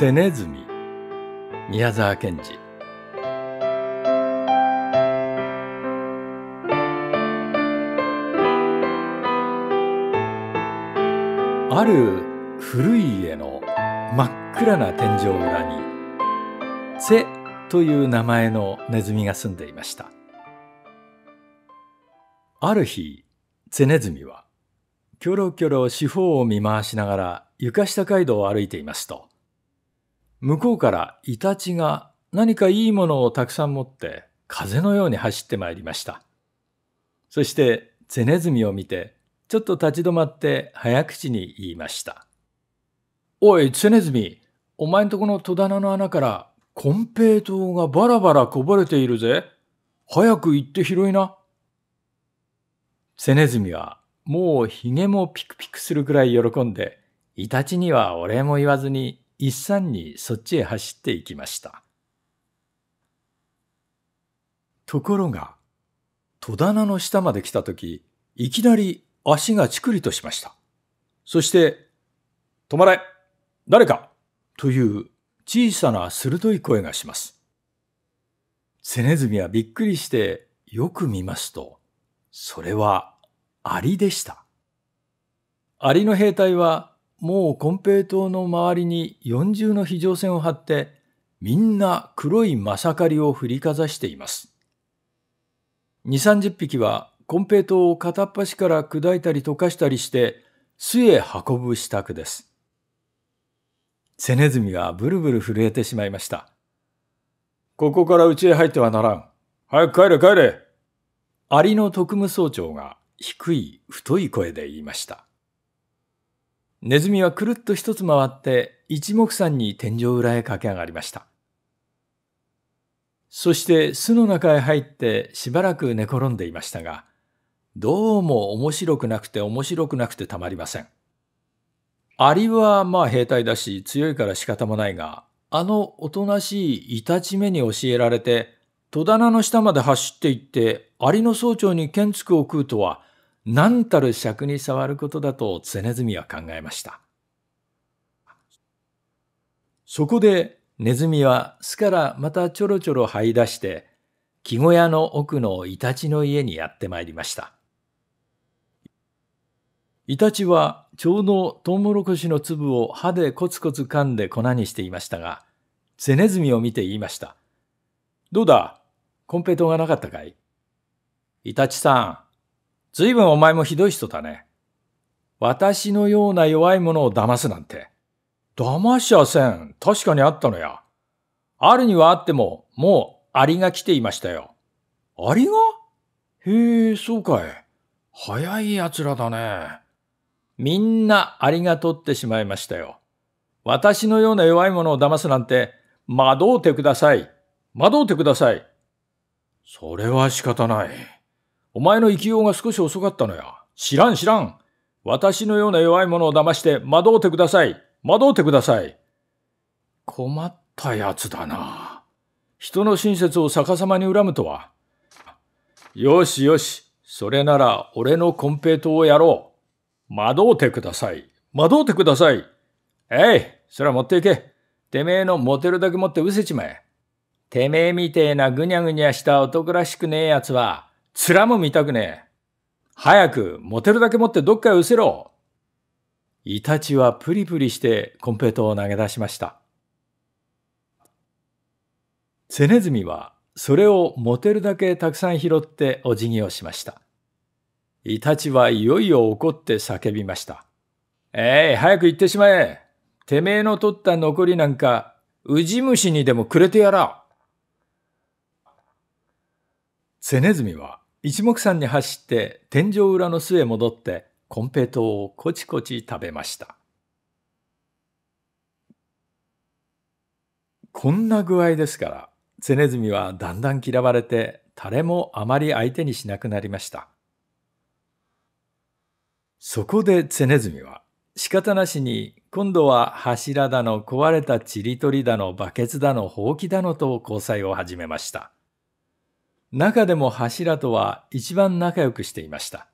セネズミ宮沢賢治ある古い家の真っ暗な天井裏にセという名前のネズミが住んでいましたある日セネズミはキョロキョロ四方を見回しながら床下街道を歩いていますと向こうからイタチが何かいいものをたくさん持って風のように走ってまいりました。そしてゼネズミを見てちょっと立ち止まって早口に言いました。おい、ゼネズミ、お前んとこの戸棚の穴からコンペイ糖がバラバラこぼれているぜ。早く行って拾いな。ゼネズミはもうヒゲもピクピクするくらい喜んで、イタチにはお礼も言わずに一三にそっちへ走っていきました。ところが、戸棚の下まで来たとき、いきなり足がチクリとしました。そして、止まれ誰かという小さな鋭い声がします。セネズミはびっくりしてよく見ますと、それはアリでした。アリの兵隊はもう金平糖の周りに四重の非常線を張って、みんな黒いマサカリを振りかざしています。二三十匹は金平糖を片っ端から砕いたり溶かしたりして、巣へ運ぶ支度です。セネズミがブルブル震えてしまいました。ここから家へ入ってはならん。早く帰れ帰れ。アリの特務総長が低い太い声で言いました。ネズミはくるっと一つ回って一目散に天井裏へ駆け上がりました。そして巣の中へ入ってしばらく寝転んでいましたが、どうも面白くなくて面白くなくてたまりません。アリはまあ兵隊だし強いから仕方もないが、あのおとなしいイタチめに教えられて、戸棚の下まで走っていって、アリの総長に剣つくを食うとは、何たる尺に触ることだと常々は考えました。そこでネズミは巣からまたちょろちょろ這い出して、木小屋の奥のイタチの家にやってまいりました。イタチはちょうどトウモロコシの粒を歯でコツコツ噛んで粉にしていましたが、ゼネズミを見て言いました。どうだコンペイトがなかったかいイタチさん、ずいぶんお前もひどい人だね。私のような弱い者を騙すなんて。騙しゃせん。確かにあったのや。あるにはあっても、もうアリが来ていましたよ。アリがへえ、そうかい。早い奴らだね。みんなアリが取ってしまいましたよ。私のような弱い者を騙すなんて、惑うてください。惑うてください。それは仕方ない。お前の生きようが少し遅かったのや。知らん知らん。私のような弱い者を騙して惑うてください。惑うてください。困ったやつだな。人の親切を逆さまに恨むとは。よしよし。それなら俺のコンペイトをやろう。惑うてください。惑うてください。えい、そら持っていけ。てめえの持てるだけ持ってうせちまえ。てめえみてえなぐにゃぐにゃした男らしくねえやつは、面も見たくねえ。早く持てるだけ持ってどっかへ失せろ。イタチはプリプリしてコンペイトを投げ出しました。セネズミはそれを持てるだけたくさん拾ってお辞儀をしました。イタチはいよいよ怒って叫びました。ええ早く行ってしまえ。てめえの取った残りなんか、ウジ虫にでもくれてやら。セネズミは一目散に走って天井裏の巣へ戻ってコンペイトをこちこち食べました。こんな具合ですから、セネズミはだんだん嫌われて誰もあまり相手にしなくなりました。そこでセネズミは仕方なしに今度は柱だの壊れたちりとりだのバケツだのほうきだのと交際を始めました。中でも柱とは一番仲良くしていました。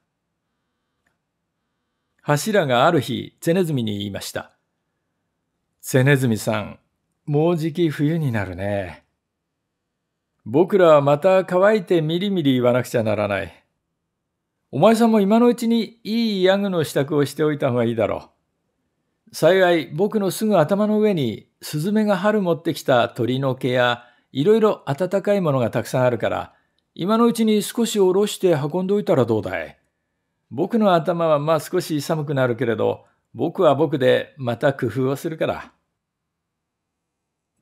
柱がある日、ゼネズミに言いました。ゼネズミさん、もうじき冬になるね。僕らはまた乾いてみりみり言わなくちゃならない。お前さんも今のうちにいいヤグの支度をしておいた方がいいだろう。幸い僕のすぐ頭の上にスズメが春持ってきた鳥の毛やいろいろ暖かいものがたくさんあるから今のうちに少しおろして運んでおいたらどうだい僕の頭はまあ少し寒くなるけれど、僕は僕でまた工夫をするから。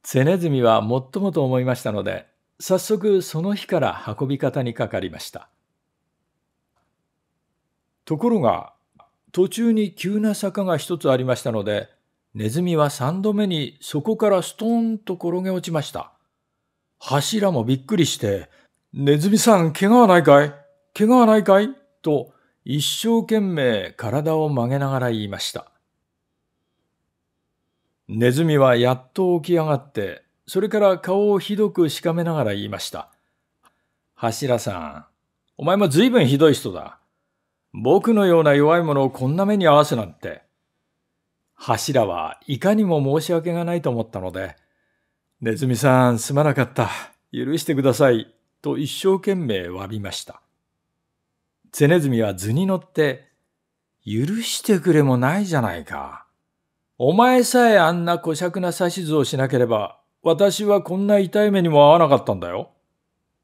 ゼネズミはもっともと思いましたので、早速その日から運び方にかかりました。ところが、途中に急な坂が一つありましたので、ネズミは三度目にそこからストーンと転げ落ちました。柱もびっくりして、ネズミさん、怪我はないかい怪我はないかいと、一生懸命体を曲げながら言いました。ネズミはやっと起き上がって、それから顔をひどくしかめながら言いました。柱さん、お前も随分ひどい人だ。僕のような弱いものをこんな目に合わせなんて。柱はいかにも申し訳がないと思ったので、ネズミさん、すまなかった。許してください。と一生懸命詫びました。ゼネズミは図に乗って、許してくれもないじゃないか。お前さえあんな小尺な指図をしなければ、私はこんな痛い目にも合わなかったんだよ。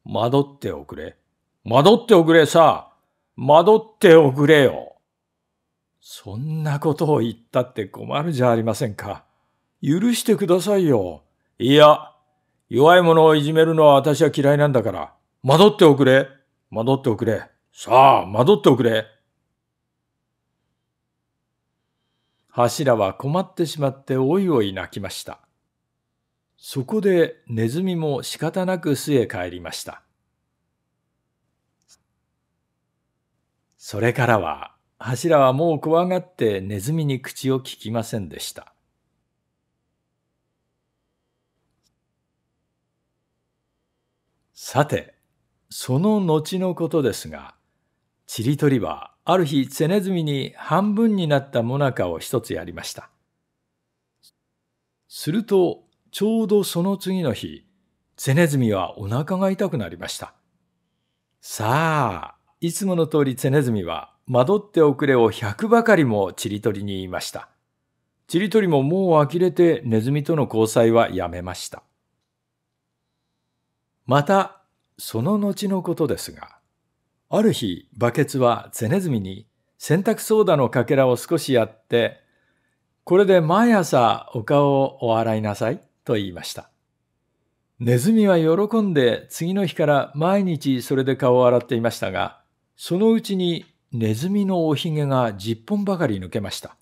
惑っておくれ。惑っておくれさ。惑っておくれよ。そんなことを言ったって困るじゃありませんか。許してくださいよ。いや、弱い者をいじめるのは私は嫌いなんだから。戻っておくれ。戻っておくれ。さあ、戻っておくれ。柱は困ってしまっておいおい泣きました。そこでネズミも仕方なく巣へ帰りました。それからは柱はもう怖がってネズミに口をききませんでした。さて、その後のことですが、ちりとりはある日ゼネズミに半分になったもなかを一つやりました。すると、ちょうどその次の日、ゼネズミはお腹が痛くなりました。さあ、いつもの通りゼネズミは惑っておくれを百ばかりもちりとりに言いました。ちりとりももう呆れてネズミとの交際はやめました。また、その後のことですが、ある日、バケツはゼネズミに洗濯ソーダのかけらを少しやって、これで毎朝お顔をお洗いなさいと言いました。ネズミは喜んで次の日から毎日それで顔を洗っていましたが、そのうちにネズミのおひげが10本ばかり抜けました。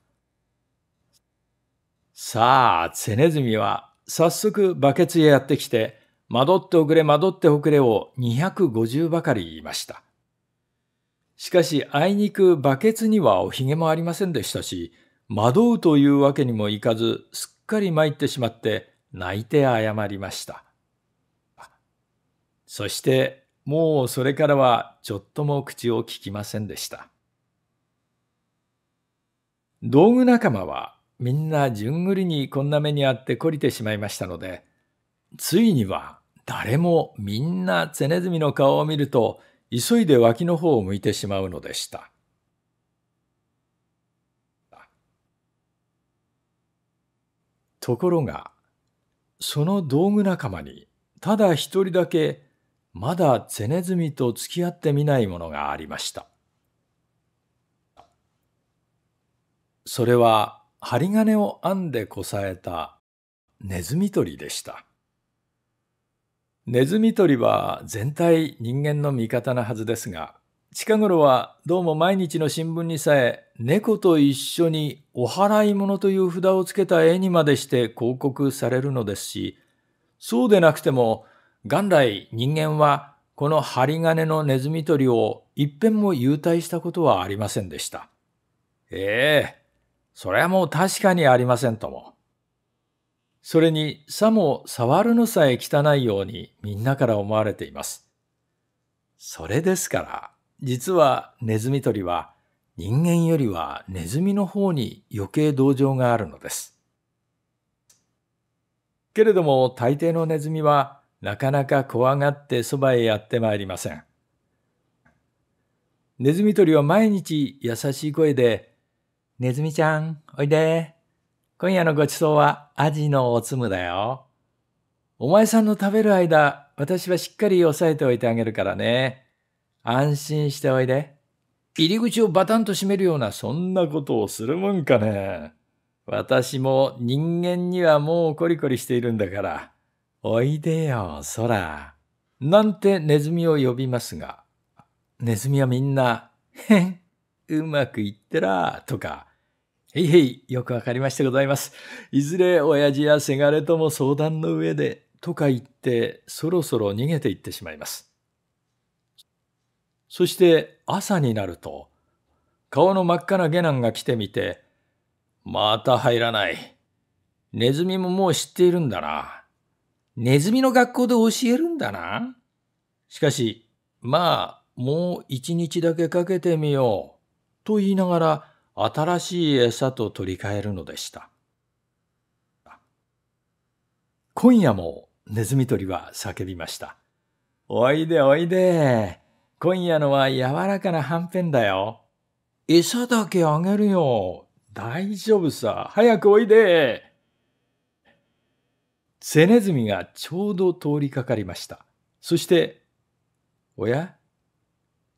さあ、ゼネズミは早速バケツへやってきて、惑っておくれ惑っておくれを250ばかり言いました。しかしあいにくバケツにはおひげもありませんでしたし、惑うというわけにもいかず、すっかり参ってしまって泣いて謝りました。そしてもうそれからはちょっとも口をききませんでした。道具仲間はみんな順繰りにこんな目にあって懲りてしまいましたので、ついには誰もみんなゼネズミの顔を見ると急いで脇の方を向いてしまうのでした。ところがその道具仲間にただ一人だけまだゼネズミと付き合ってみないものがありました。それは針金を編んでこさえたネズミ捕りでした。ネズミ捕りは全体人間の味方なはずですが、近頃はどうも毎日の新聞にさえ猫と一緒にお払い物という札をつけた絵にまでして広告されるのですし、そうでなくても元来人間はこの針金のネズミ捕りを一遍も優待したことはありませんでした。ええそれはもう確かにありませんとも。それにさも触るのさえ汚いようにみんなから思われています。それですから、実はネズミ捕りは人間よりはネズミの方に余計同情があるのです。けれども大抵のネズミはなかなか怖がってそばへやってまいりません。ネズミ捕りは毎日優しい声で、ネズミちゃん、おいで、今夜のごちそうはアジのおつむだよ。お前さんの食べる間、私はしっかり押さえておいてあげるからね。安心しておいで。入り口をバタンと閉めるようなそんなことをするもんかね。私も人間にはもうコリコリしているんだから。おいでよ、空。なんてネズミを呼びますが。ネズミはみんな、へん、うまくいってら、とか、へいへい、よくわかりましてございます。いずれ親父やせがれとも相談の上で、とか言って、そろそろ逃げていってしまいます。そして朝になると、顔の真っ赤な下男が来てみて、また入らない。ネズミももう知っているんだな。ネズミの学校で教えるんだな。しかし、まあ、もう一日だけかけてみよう。と言いながら、新しい餌と取り替えるのでした。今夜もネズミ捕りは叫びました。おいでおいで。今夜のは柔らかなはんぺんだよ。餌だけあげるよ。大丈夫さ。早くおいで。セネズミがちょうど通りかかりました。そして、おや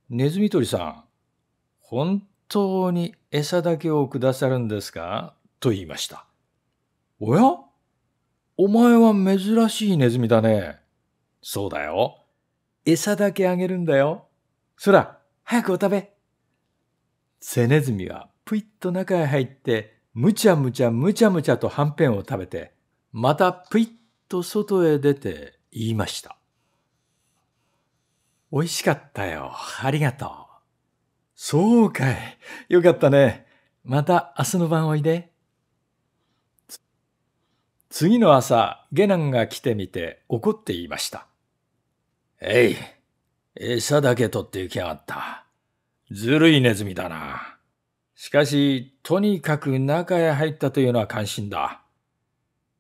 ネズミ捕りさん、本当に餌だけをくださるんですかと言いました。おやお前は珍しいネズミだね。そうだよ。餌だけあげるんだよ。そら、早くお食べ。セネズミはぷいっと中へ入って、むちゃむちゃむちゃむちゃとはんぺんを食べて、またぷいっと外へ出て言いました。美味しかったよ。ありがとう。そうかい。よかったね。また明日の晩おいで。次の朝、下男が来てみて怒って言いました。えい、餌だけ取って行きやがった。ずるいネズミだな。しかし、とにかく中へ入ったというのは関心だ。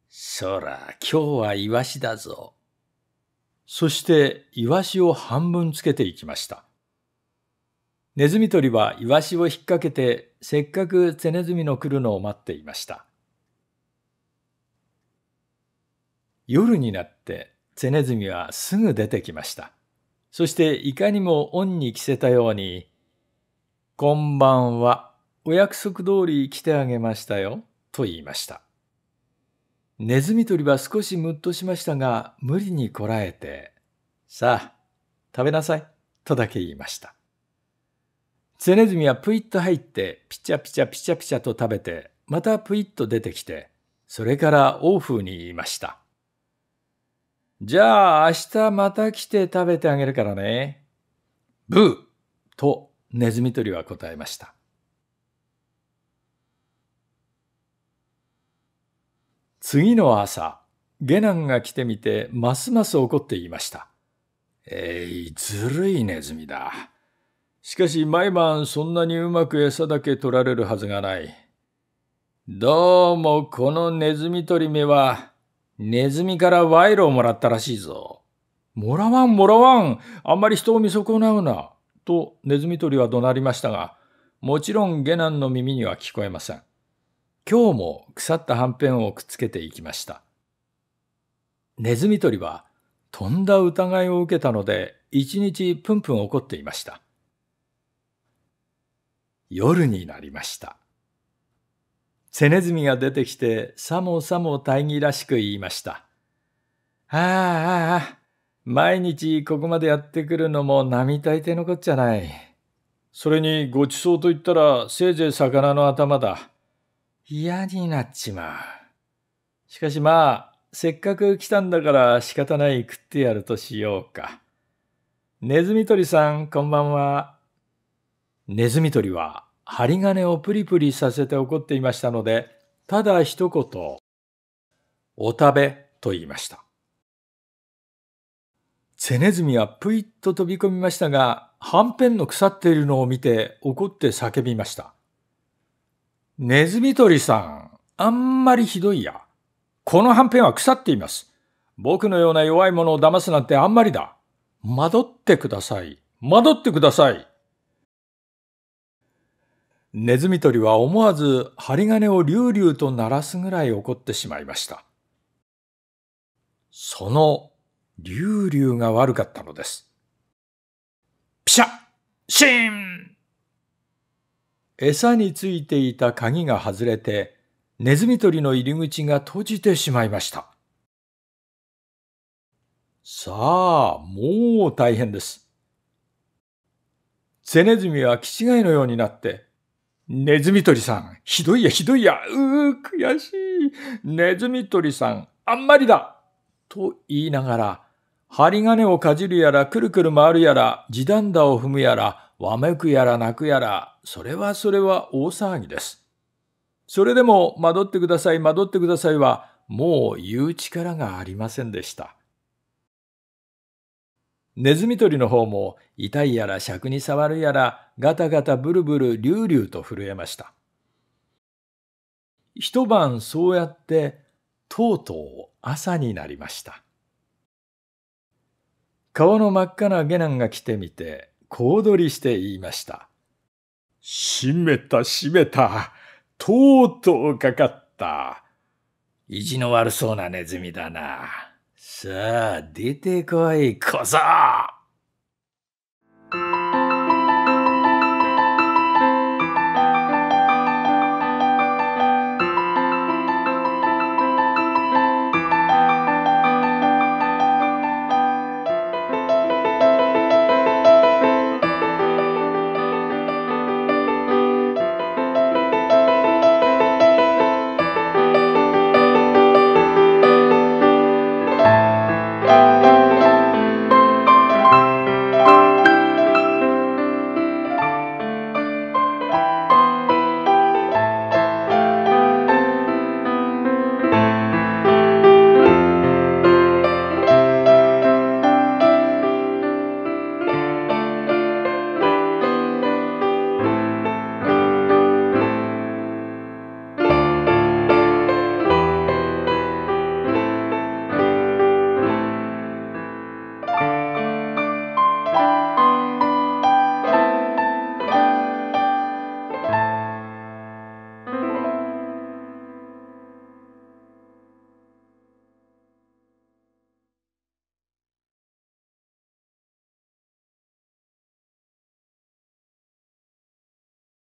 そら、今日はイワシだぞ。そして、イワシを半分つけていきました。ネズミ捕りはイワシを引っ掛けて、せっかくセネズミの来るのを待っていました。夜になって、セネズミはすぐ出てきました。そして、いかにも恩に着せたように、こんばんは、お約束通り来てあげましたよ、と言いました。ネズミ捕りは少しムッとしましたが、無理にこらえて、さあ、食べなさい、とだけ言いました。ゼネズミはプイッと入ってピチャピチャピチャピチャと食べてまたプイッと出てきてそれから王風に言いました。じゃあ明日また来て食べてあげるからね。ブーとネズミ捕りは答えました。次の朝、ゲナンが来てみてますます怒って言いました。えい、ずるいネズミだ。しかし毎晩そんなにうまく餌だけ取られるはずがない。どうもこのネズミ捕り目は、ネズミから賄賂をもらったらしいぞ。もらわんもらわん、あんまり人を見損なうな、とネズミ捕りは怒鳴りましたが、もちろん下男の耳には聞こえません。今日も腐ったはんぺんをくっつけていきました。ネズミ捕りは、とんだ疑いを受けたので、一日プンプン怒っていました。夜になりました。セネズミが出てきて、さもさも大義らしく言いました。ああああ、毎日ここまでやってくるのも並大抵のこっちゃない。それにごちそうと言ったらせいぜい魚の頭だ。嫌になっちまう。しかしまあ、せっかく来たんだから仕方ない食ってやるとしようか。ネズミ捕りさん、こんばんは。ネズミ捕りは針金をプリプリさせて怒っていましたので、ただ一言、お食べと言いました。セネズミはぷいっと飛び込みましたが、はんぺんの腐っているのを見て怒って叫びました。ネズミ捕りさん、あんまりひどいや。このはんぺんは腐っています。僕のような弱い者を騙すなんてあんまりだ。惑ってください。戻ってください。ネズミ捕りは思わず針金をリュウリュウと鳴らすぐらい怒ってしまいました。そのリュウリュウが悪かったのです。ピシャシーン餌についていた鍵が外れて、ネズミ捕りの入り口が閉じてしまいました。さあ、もう大変です。ゼネズミは気違いのようになって、ネズミ捕りさん、ひどいやひどいや、うー、悔しい。ネズミ捕りさん、あんまりだ。と言いながら、針金をかじるやら、くるくる回るやら、地団打を踏むやら、わめくやら泣くやら、それはそれは大騒ぎです。それでも、惑ってください、惑ってくださいは、もう言う力がありませんでした。ネズミ捕りの方も痛いやら尺に触るやらガタガタブルブルリュウリュウと震えました。一晩そうやってとうとう朝になりました。顔の真っ赤な下男が来てみて小躍りして言いました。しめたしめた、とうとうかかった。意地の悪そうなネズミだな。さあ、出てこい、小僧